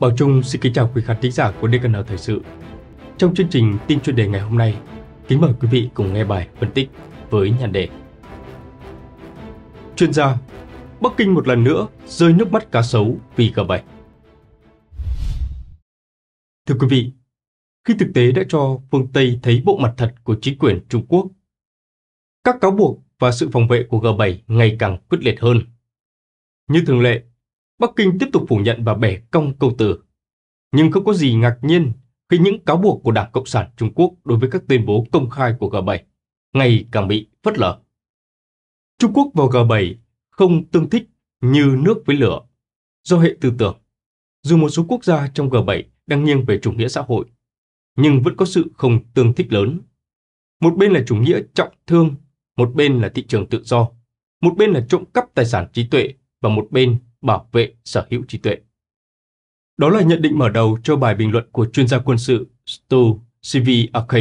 Bảo Trung xin kính chào quý khán thính giả của DKN Thời sự. Trong chương trình tin chuyên đề ngày hôm nay, kính mời quý vị cùng nghe bài phân tích với nhan đề Chuyên gia, Bắc Kinh một lần nữa rơi nước mắt cá sấu vì G7. Thưa quý vị, khi thực tế đã cho phương Tây thấy bộ mặt thật của chính quyền Trung Quốc, các cáo buộc và sự phòng vệ của G7 ngày càng quyết liệt hơn. Như thường lệ, Bắc Kinh tiếp tục phủ nhận và bẻ cong câu từ. Nhưng không có gì ngạc nhiên khi những cáo buộc của Đảng Cộng sản Trung Quốc đối với các tuyên bố công khai của G7 ngày càng bị phớt lờ. Trung Quốc vào G7 không tương thích như nước với lửa do hệ tư tưởng. Dù một số quốc gia trong G7 đang nghiêng về chủ nghĩa xã hội, nhưng vẫn có sự không tương thích lớn. Một bên là chủ nghĩa trọng thương, một bên là thị trường tự do, một bên là trộm cắp tài sản trí tuệ và một bên bảo vệ sở hữu trí tuệ. Đó là nhận định mở đầu cho bài bình luận của chuyên gia quân sự Stu CVRK,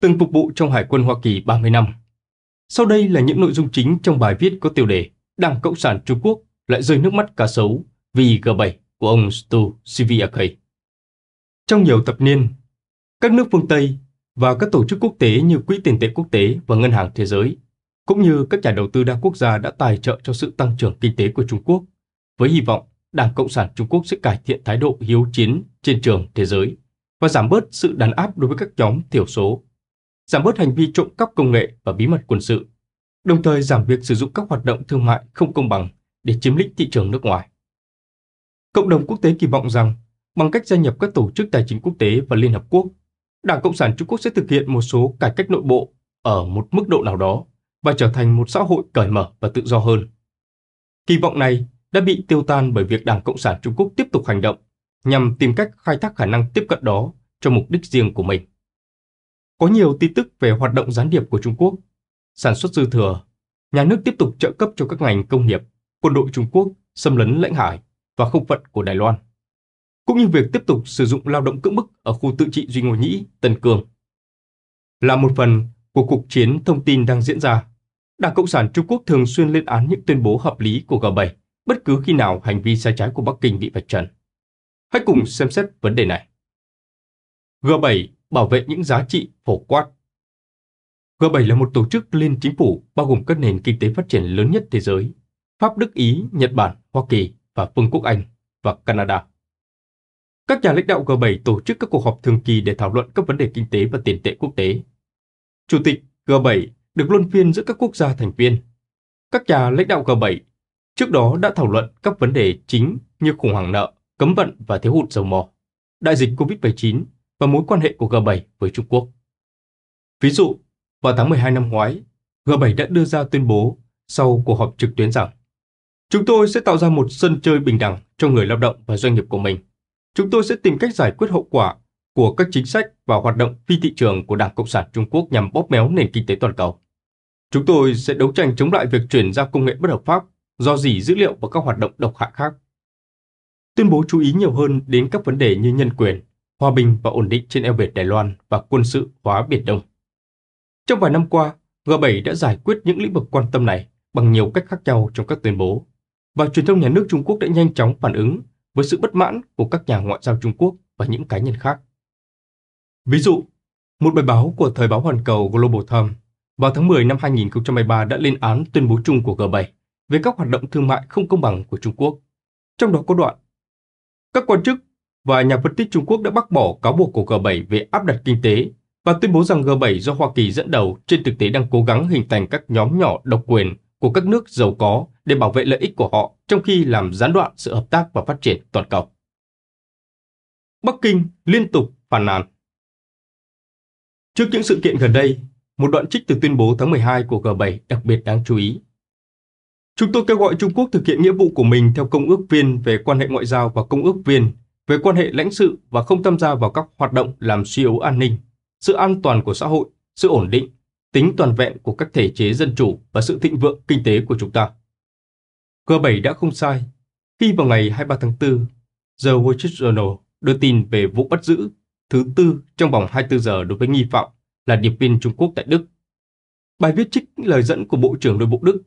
từng phục vụ trong Hải quân Hoa Kỳ 30 năm. Sau đây là những nội dung chính trong bài viết có tiêu đề Đảng Cộng sản Trung Quốc lại rơi nước mắt cá sấu vì G7 của ông Stu CVRK. Trong nhiều thập niên, các nước phương Tây và các tổ chức quốc tế như Quỹ tiền tệ quốc tế và Ngân hàng Thế giới, cũng như các nhà đầu tư đa quốc gia đã tài trợ cho sự tăng trưởng kinh tế của Trung Quốc với hy vọng Đảng Cộng sản Trung Quốc sẽ cải thiện thái độ hiếu chiến trên trường thế giới và giảm bớt sự đàn áp đối với các nhóm thiểu số, giảm bớt hành vi trộm cắp công nghệ và bí mật quân sự, đồng thời giảm việc sử dụng các hoạt động thương mại không công bằng để chiếm lĩnh thị trường nước ngoài. Cộng đồng quốc tế kỳ vọng rằng bằng cách gia nhập các tổ chức tài chính quốc tế và Liên Hợp Quốc, Đảng Cộng sản Trung Quốc sẽ thực hiện một số cải cách nội bộ ở một mức độ nào đó và trở thành một xã hội cởi mở và tự do hơn. Kỳ vọng này đã bị tiêu tan bởi việc Đảng Cộng sản Trung Quốc tiếp tục hành động nhằm tìm cách khai thác khả năng tiếp cận đó cho mục đích riêng của mình. Có nhiều tin tức về hoạt động gián điệp của Trung Quốc, sản xuất dư thừa, nhà nước tiếp tục trợ cấp cho các ngành công nghiệp, quân đội Trung Quốc xâm lấn lãnh hải và không phận của Đài Loan, cũng như việc tiếp tục sử dụng lao động cưỡng bức ở khu tự trị Duy Ngô Nhĩ, Tân Cương. Là một phần của cuộc chiến thông tin đang diễn ra, Đảng Cộng sản Trung Quốc thường xuyên lên án những tuyên bố hợp lý của G7 bất cứ khi nào hành vi sai trái của Bắc Kinh bị vạch trần. Hãy cùng xem xét vấn đề này. G7 bảo vệ những giá trị phổ quát. G7 là một tổ chức liên chính phủ bao gồm các nền kinh tế phát triển lớn nhất thế giới, Pháp, Đức, Ý, Nhật Bản, Hoa Kỳ và Vương quốc Anh và Canada. Các nhà lãnh đạo G7 tổ chức các cuộc họp thường kỳ để thảo luận các vấn đề kinh tế và tiền tệ quốc tế. Chủ tịch G7 được luân phiên giữa các quốc gia thành viên. Các nhà lãnh đạo G7 trước đó đã thảo luận các vấn đề chính như khủng hoảng nợ, cấm vận và thiếu hụt dầu mỏ, đại dịch COVID-19 và mối quan hệ của G7 với Trung Quốc. Ví dụ, vào tháng 12 năm ngoái, G7 đã đưa ra tuyên bố sau cuộc họp trực tuyến rằng Chúng tôi sẽ tạo ra một sân chơi bình đẳng cho người lao động và doanh nghiệp của mình. Chúng tôi sẽ tìm cách giải quyết hậu quả của các chính sách và hoạt động phi thị trường của Đảng Cộng sản Trung Quốc nhằm bóp méo nền kinh tế toàn cầu. Chúng tôi sẽ đấu tranh chống lại việc chuyển giao công nghệ bất hợp pháp do dỉ dữ liệu và các hoạt động độc hại khác. Tuyên bố chú ý nhiều hơn đến các vấn đề như nhân quyền, hòa bình và ổn định trên eo biển Đài Loan và quân sự hóa Biển Đông. Trong vài năm qua, G7 đã giải quyết những lĩnh vực quan tâm này bằng nhiều cách khác nhau trong các tuyên bố, và truyền thông nhà nước Trung Quốc đã nhanh chóng phản ứng với sự bất mãn của các nhà ngoại giao Trung Quốc và những cá nhân khác. Ví dụ, một bài báo của thời báo hoàn cầu Global Times vào tháng 10 năm 2023 đã lên án tuyên bố chung của G7 về các hoạt động thương mại không công bằng của Trung Quốc. Trong đó có đoạn, các quan chức và nhà phân tích Trung Quốc đã bác bỏ cáo buộc của G7 về áp đặt kinh tế và tuyên bố rằng G7 do Hoa Kỳ dẫn đầu trên thực tế đang cố gắng hình thành các nhóm nhỏ độc quyền của các nước giàu có để bảo vệ lợi ích của họ trong khi làm gián đoạn sự hợp tác và phát triển toàn cầu. Bắc Kinh liên tục phản nàn. Trước những sự kiện gần đây, một đoạn trích từ tuyên bố tháng 12 của G7 đặc biệt đáng chú ý Chúng tôi kêu gọi Trung Quốc thực hiện nghĩa vụ của mình theo Công ước Viên về quan hệ ngoại giao và Công ước Viên về quan hệ lãnh sự và không tham gia vào các hoạt động làm suy yếu an ninh, sự an toàn của xã hội, sự ổn định, tính toàn vẹn của các thể chế dân chủ và sự thịnh vượng kinh tế của chúng ta. G7 đã không sai khi vào ngày 23 tháng 4, The Wall Street Journal đưa tin về vụ bắt giữ thứ tư trong vòng 24 giờ đối với nghi phạm là điệp viên Trung Quốc tại Đức. Bài viết trích lời dẫn của Bộ trưởng Nội vụ Đức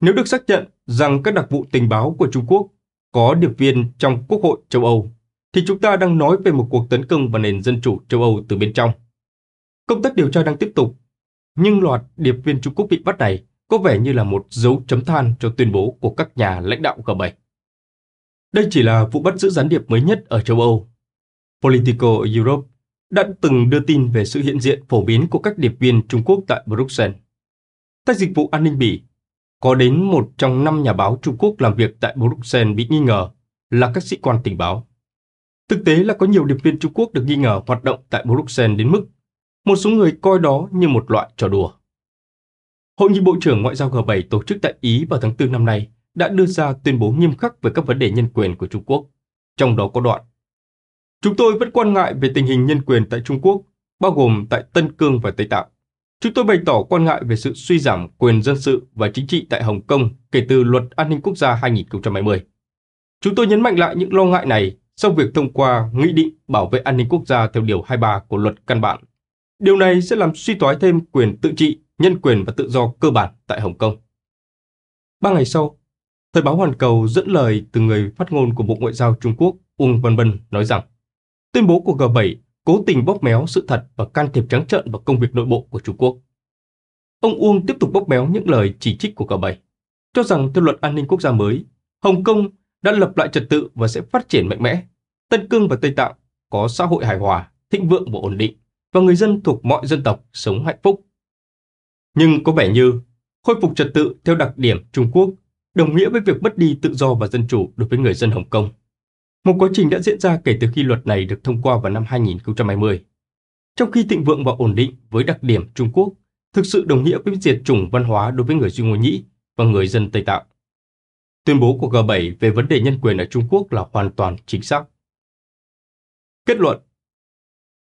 nếu được xác nhận rằng các đặc vụ tình báo của Trung Quốc có điệp viên trong Quốc hội châu Âu, thì chúng ta đang nói về một cuộc tấn công vào nền dân chủ châu Âu từ bên trong. Công tác điều tra đang tiếp tục, nhưng loạt điệp viên Trung Quốc bị bắt này có vẻ như là một dấu chấm than cho tuyên bố của các nhà lãnh đạo G7. Đây chỉ là vụ bắt giữ gián điệp mới nhất ở châu Âu. Politico Europe đã từng đưa tin về sự hiện diện phổ biến của các điệp viên Trung Quốc tại Bruxelles. tại dịch vụ an ninh Bỉ có đến một trong năm nhà báo Trung Quốc làm việc tại Bruxelles bị nghi ngờ là các sĩ quan tình báo. Thực tế là có nhiều điệp viên Trung Quốc được nghi ngờ hoạt động tại Bruxelles đến mức một số người coi đó như một loại trò đùa. Hội nghị Bộ trưởng Ngoại giao G7 tổ chức tại Ý vào tháng 4 năm nay đã đưa ra tuyên bố nghiêm khắc về các vấn đề nhân quyền của Trung Quốc, trong đó có đoạn. Chúng tôi vẫn quan ngại về tình hình nhân quyền tại Trung Quốc, bao gồm tại Tân Cương và Tây Tạng. Chúng tôi bày tỏ quan ngại về sự suy giảm quyền dân sự và chính trị tại Hồng Kông kể từ Luật An ninh Quốc gia 2020. Chúng tôi nhấn mạnh lại những lo ngại này sau việc thông qua Nghị định Bảo vệ An ninh Quốc gia theo Điều 23 của luật căn bản. Điều này sẽ làm suy thoái thêm quyền tự trị, nhân quyền và tự do cơ bản tại Hồng Kông. Ba ngày sau, Thời báo Hoàn Cầu dẫn lời từ người phát ngôn của Bộ Ngoại giao Trung Quốc Uông Văn Bân nói rằng tuyên bố của G7 cố tình bóp méo sự thật và can thiệp trắng trợn vào công việc nội bộ của Trung Quốc. Ông Uông tiếp tục bóp méo những lời chỉ trích của cả bảy, cho rằng theo luật an ninh quốc gia mới, Hồng Kông đã lập lại trật tự và sẽ phát triển mạnh mẽ. Tân Cương và Tây Tạng có xã hội hài hòa, thịnh vượng và ổn định và người dân thuộc mọi dân tộc sống hạnh phúc. Nhưng có vẻ như khôi phục trật tự theo đặc điểm Trung Quốc đồng nghĩa với việc mất đi tự do và dân chủ đối với người dân Hồng Kông một quá trình đã diễn ra kể từ khi luật này được thông qua vào năm 2020. Trong khi thịnh vượng và ổn định với đặc điểm Trung Quốc thực sự đồng nghĩa với diệt chủng văn hóa đối với người Duy Ngô Nhĩ và người dân Tây Tạng. Tuyên bố của G7 về vấn đề nhân quyền ở Trung Quốc là hoàn toàn chính xác. Kết luận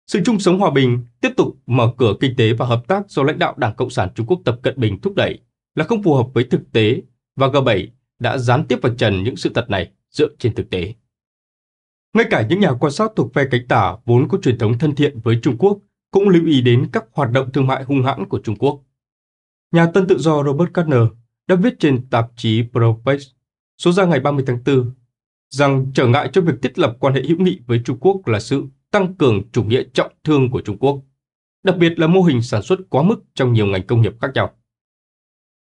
Sự chung sống hòa bình tiếp tục mở cửa kinh tế và hợp tác do lãnh đạo Đảng Cộng sản Trung Quốc Tập Cận Bình thúc đẩy là không phù hợp với thực tế và G7 đã gián tiếp vạch trần những sự thật này dựa trên thực tế. Ngay cả những nhà quan sát thuộc phe cánh tả vốn có truyền thống thân thiện với Trung Quốc cũng lưu ý đến các hoạt động thương mại hung hãn của Trung Quốc. Nhà tân tự do Robert Gardner đã viết trên tạp chí Propage số ra ngày 30 tháng 4 rằng trở ngại cho việc thiết lập quan hệ hữu nghị với Trung Quốc là sự tăng cường chủ nghĩa trọng thương của Trung Quốc, đặc biệt là mô hình sản xuất quá mức trong nhiều ngành công nghiệp khác nhau.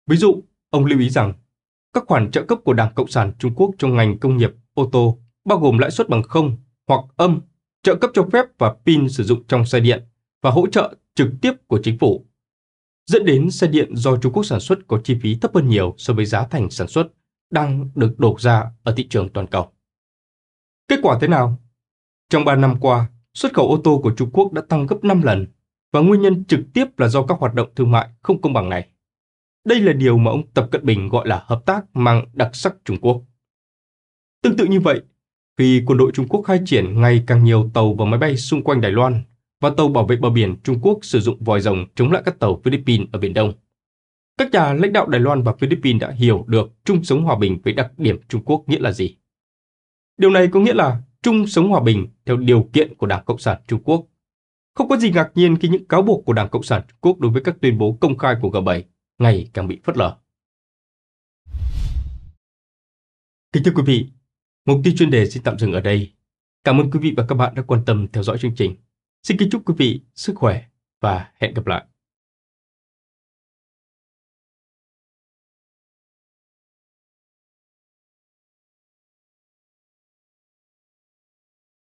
Ví dụ, ông lưu ý rằng các khoản trợ cấp của Đảng Cộng sản Trung Quốc trong ngành công nghiệp ô tô bao gồm lãi suất bằng không hoặc âm, trợ cấp cho phép và pin sử dụng trong xe điện và hỗ trợ trực tiếp của chính phủ. Dẫn đến xe điện do Trung Quốc sản xuất có chi phí thấp hơn nhiều so với giá thành sản xuất đang được đổ ra ở thị trường toàn cầu. Kết quả thế nào? Trong 3 năm qua, xuất khẩu ô tô của Trung Quốc đã tăng gấp 5 lần và nguyên nhân trực tiếp là do các hoạt động thương mại không công bằng này. Đây là điều mà ông Tập Cận Bình gọi là hợp tác mang đặc sắc Trung Quốc. Tương tự như vậy, khi quân đội Trung Quốc khai triển ngày càng nhiều tàu và máy bay xung quanh Đài Loan và tàu bảo vệ bờ biển Trung Quốc sử dụng vòi rồng chống lại các tàu Philippines ở Biển Đông. Các nhà lãnh đạo Đài Loan và Philippines đã hiểu được chung sống hòa bình với đặc điểm Trung Quốc nghĩa là gì. Điều này có nghĩa là chung sống hòa bình theo điều kiện của Đảng Cộng sản Trung Quốc. Không có gì ngạc nhiên khi những cáo buộc của Đảng Cộng sản Trung Quốc đối với các tuyên bố công khai của G7 ngày càng bị phớt lờ. Kính thưa quý vị, Mục tiêu chuyên đề xin tạm dừng ở đây. Cảm ơn quý vị và các bạn đã quan tâm theo dõi chương trình. Xin kính chúc quý vị sức khỏe và hẹn gặp lại.